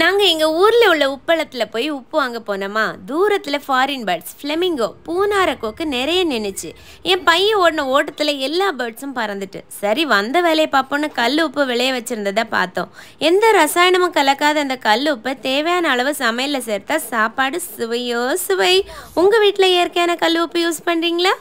நாங்கள் எங்கள் ஊரில் உள்ள உப்பளத்தில் போய் உப்பு வாங்க போனோமா தூரத்தில் ஃபாரின் பேர்ட்ஸ் ஃப்ளெமிங்கோ பூனாரக்கோக்கு நிறைய நின்றுச்சு என் பையன் ஓடின ஓட்டத்தில் எல்லா பேர்ட்ஸும் பறந்துட்டு சரி வந்த வேலையை பார்ப்போன்னு கல் உப்பு விளைய வச்சுருந்ததை பார்த்தோம் எந்த ரசாயனமும் கலக்காத அந்த கல் உப்பை தேவையான அளவு சமையலில் சேர்த்தா சாப்பாடு சுவையோ சுவை உங்கள் வீட்டில் இயற்கையான கல் உப்பு யூஸ் பண்ணுறீங்களா